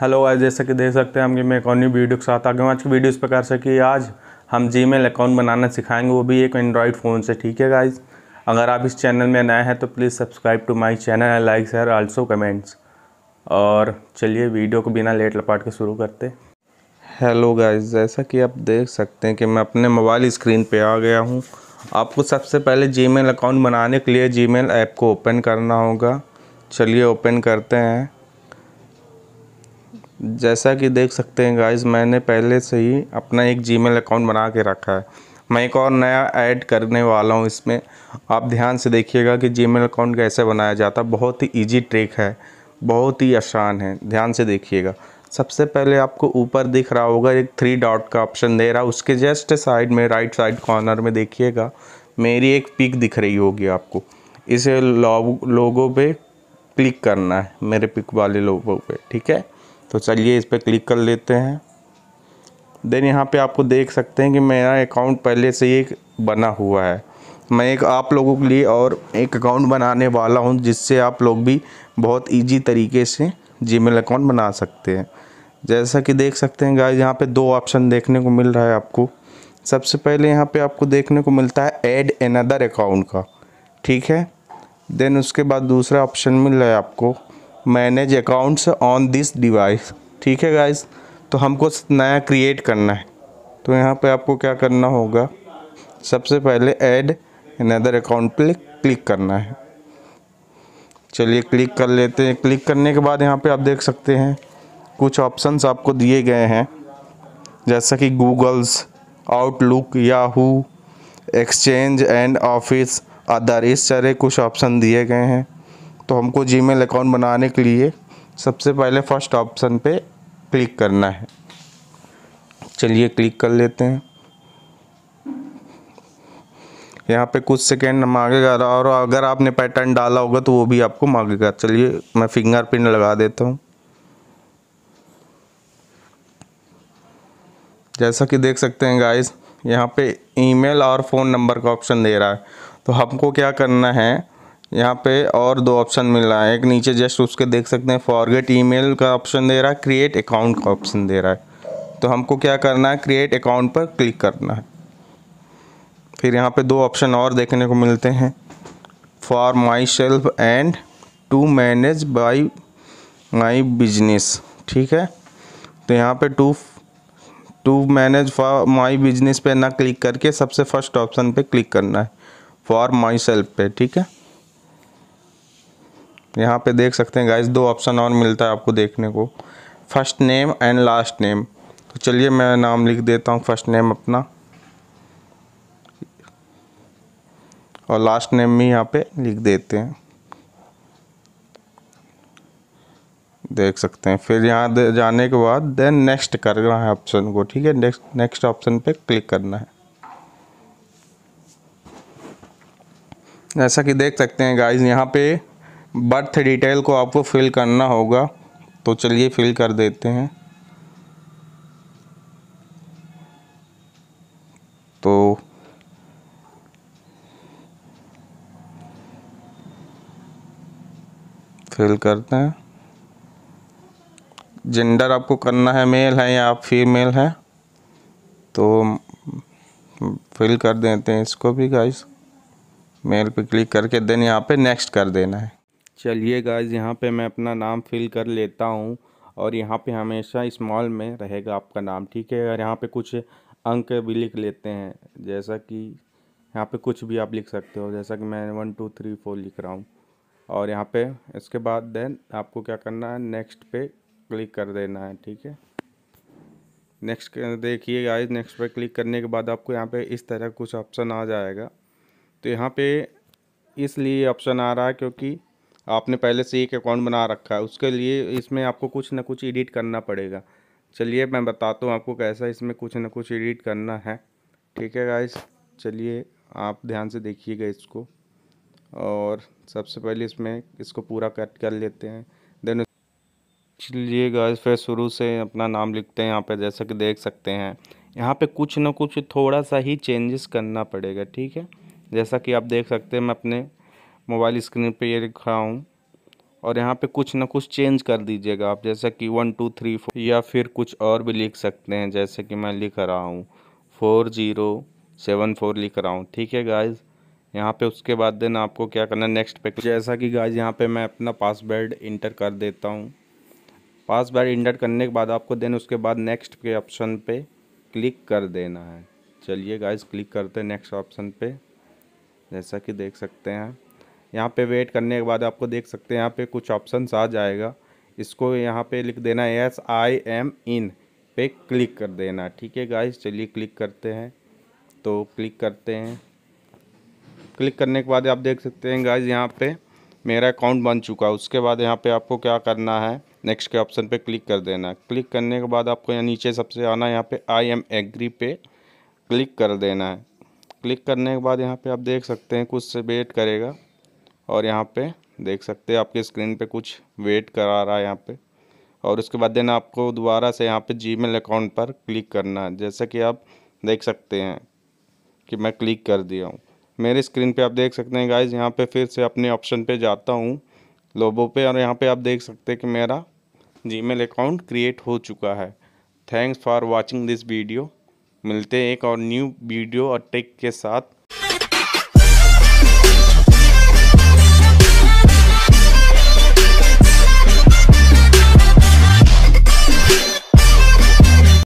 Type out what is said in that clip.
hello आज जैसा कि देख सकते हैं हम कि मैं एक और न्यू वीडियो के साथ आ गया आज की वीडियो इस प्रकार से कि आज हम जी मेल अकाउंट बनाना सिखाएंगे वो भी एक एंड्रॉयड फ़ोन से ठीक है गाइज अगर आप इस चैनल में नए हैं तो please subscribe to my channel and like share also comments और चलिए वीडियो को बिना लेट लपाट के शुरू करते हेलो गाइज जैसा कि आप देख सकते हैं कि मैं अपने मोबाइल स्क्रीन पर आ गया हूँ आपको सबसे पहले जी अकाउंट बनाने के लिए जी ऐप को ओपन करना होगा चलिए ओपन करते हैं जैसा कि देख सकते हैं गाइस मैंने पहले से ही अपना एक जी अकाउंट बना के रखा है मैं एक और नया ऐड करने वाला हूँ इसमें आप ध्यान से देखिएगा कि जी अकाउंट कैसे बनाया जाता है बहुत ही ईजी ट्रिक है बहुत ही आसान है ध्यान से देखिएगा सबसे पहले आपको ऊपर दिख रहा होगा एक थ्री डॉट का ऑप्शन दे रहा उसके जस्ट साइड में राइट साइड कॉर्नर में देखिएगा मेरी एक पिक दिख रही होगी आपको इसे लोगों पर क्लिक करना है मेरे पिक वाले लोगों पर ठीक है तो चलिए इस पर क्लिक कर लेते हैं देन यहाँ पे आपको देख सकते हैं कि मेरा अकाउंट पहले से ही बना हुआ है मैं एक आप लोगों के लिए और एक अकाउंट बनाने वाला हूँ जिससे आप लोग भी बहुत इजी तरीके से जीमेल अकाउंट बना सकते हैं जैसा कि देख सकते हैं गाय यहाँ पे दो ऑप्शन देखने को मिल रहा है आपको सबसे पहले यहाँ पे आपको देखने को मिलता है ऐड एनदर अकाउंट का ठीक है देन उसके बाद दूसरा ऑप्शन मिल रहा है आपको manage accounts on this device ठीक है गाइस तो हमको नया क्रिएट करना है तो यहाँ पे आपको क्या करना होगा सबसे पहले ऐड अनदर अकाउंट पे क्लिक करना है चलिए क्लिक कर लेते हैं क्लिक करने के बाद यहाँ पे आप देख सकते हैं कुछ ऑप्शंस आपको दिए गए हैं जैसा कि Google's Outlook Yahoo Exchange and Office other इस तरह कुछ ऑप्शन दिए गए हैं तो हमको जी अकाउंट बनाने के लिए सबसे पहले फ़र्स्ट ऑप्शन पे क्लिक करना है चलिए क्लिक कर लेते हैं यहाँ पे कुछ सेकेंड मांगेगा और अगर आपने पैटर्न डाला होगा तो वो भी आपको मांगेगा चलिए मैं फिंगर प्रिंट लगा देता हूँ जैसा कि देख सकते हैं गाइस यहाँ पे ईमेल और फ़ोन नंबर का ऑप्शन दे रहा है तो हमको क्या करना है यहाँ पे और दो ऑप्शन मिल रहा है एक नीचे जस्ट उसके देख सकते हैं फॉरगेट ईमेल का ऑप्शन दे रहा है क्रिएट अकाउंट का ऑप्शन दे रहा है तो हमको क्या करना है क्रिएट अकाउंट पर क्लिक करना है फिर यहाँ पे दो ऑप्शन और देखने को मिलते हैं for myself and to manage by my business ठीक है तो यहाँ पे to to manage for my business पे ना क्लिक करके सबसे फर्स्ट ऑप्शन पे क्लिक करना है फॉर माई सेल्फ पे ठीक है यहाँ पे देख सकते हैं गाइस दो ऑप्शन और मिलता है आपको देखने को first name and last name तो चलिए मैं नाम लिख देता हूँ फर्स्ट नेम अपना और लास्ट नेम भी यहाँ पे लिख देते हैं देख सकते हैं फिर यहाँ जाने के बाद देन नेक्स्ट करना है ऑप्शन को ठीक है नेक्स्ट नेक्स्ट ऑप्शन पे क्लिक करना है जैसा कि देख सकते हैं गाइज यहाँ पे बर्थ डिटेल को आपको फिल करना होगा तो चलिए फिल कर देते हैं तो फिल करते हैं जेंडर आपको करना है मेल है या आप फीमेल है तो फिल कर देते हैं इसको भी गाइस मेल पे क्लिक करके देन यहाँ पे नेक्स्ट कर देना है चलिए गाइज यहाँ पे मैं अपना नाम फिल कर लेता हूँ और यहाँ पे हमेशा इस्मॉल में रहेगा आपका नाम ठीक है और यहाँ पे कुछ अंक भी लिख लेते हैं जैसा कि यहाँ पे कुछ भी आप लिख सकते हो जैसा कि मैं वन टू थ्री फोर लिख रहा हूँ और यहाँ पे इसके बाद देन आपको क्या करना है नेक्स्ट पे क्लिक कर देना है ठीक है नेक्स्ट देखिए गाइज नेक्स्ट पर क्लिक करने के बाद आपको यहाँ पर इस तरह कुछ ऑप्शन आ जाएगा तो यहाँ पर इसलिए ऑप्शन आ रहा है क्योंकि आपने पहले से एक अकाउंट बना रखा है उसके लिए इसमें आपको कुछ ना कुछ एडिट करना पड़ेगा चलिए मैं बताता हूँ आपको कैसा इसमें कुछ ना कुछ एडिट करना है ठीक है गाइस चलिए आप ध्यान से देखिएगा इसको और सबसे पहले इसमें इसको पूरा कट कर लेते हैं देन चलिए गाइस फिर शुरू से अपना नाम लिखते हैं यहाँ पे जैसा कि देख सकते हैं यहाँ पे कुछ ना कुछ थोड़ा सा ही चेंजेस करना पड़ेगा ठीक है जैसा कि आप देख सकते हैं मैं अपने मोबाइल स्क्रीन पे ये लिख रहा हूँ और यहाँ पे कुछ ना कुछ चेंज कर दीजिएगा आप जैसा कि वन टू थ्री फोर या फिर कुछ और भी लिख सकते हैं जैसे कि मैं लिख रहा हूँ फोर ज़ीरो सेवन फोर लिख रहा हूँ ठीक है गाइज यहाँ पे उसके बाद देन आपको क्या करना नेक्स्ट पे जैसा कि गाइज यहाँ पे मैं अपना पासवर्ड इंटर कर देता हूँ पासवर्ड इंटर करने के बाद आपको देन उसके बाद नेक्स्ट के ऑप्शन पे क्लिक कर देना है चलिए गाइज क्लिक करते हैं नेक्स्ट ऑप्शन पे जैसा कि देख सकते हैं यहाँ पे वेट करने के बाद आपको देख सकते हैं यहाँ पे कुछ ऑप्शंस आ जाएगा इसको यहाँ पे लिख देना है एस आई एम इन पे क्लिक कर देना ठीक है गाइस चलिए क्लिक करते हैं तो क्लिक करते हैं क्लिक करने के बाद आप देख सकते हैं गाइस यहाँ पे मेरा अकाउंट बन चुका है उसके बाद यहाँ पे आपको क्या करना है नेक्स्ट के ऑप्शन पे क्लिक कर देना क्लिक करने के बाद आपको यहाँ नीचे सबसे आना यहाँ पे आई एम एग्री पे क्लिक कर देना है क्लिक करने के बाद यहाँ पे आप देख सकते हैं कुछ से वेट करेगा और यहाँ पे देख सकते हैं आपके स्क्रीन पे कुछ वेट करा रहा है यहाँ पे और उसके बाद देना आपको दोबारा से यहाँ पे जीमेल अकाउंट पर क्लिक करना है जैसा कि आप देख सकते हैं कि मैं क्लिक कर दिया हूँ मेरे स्क्रीन पे आप देख सकते हैं गाइज यहाँ पे फिर से अपने ऑप्शन पे जाता हूँ लोबो पे और यहाँ पे आप देख सकते हैं कि मेरा जीमेल अकाउंट क्रिएट हो चुका है thanks for watching this video मिलते हैं एक और न्यू वीडियो और टेक के साथ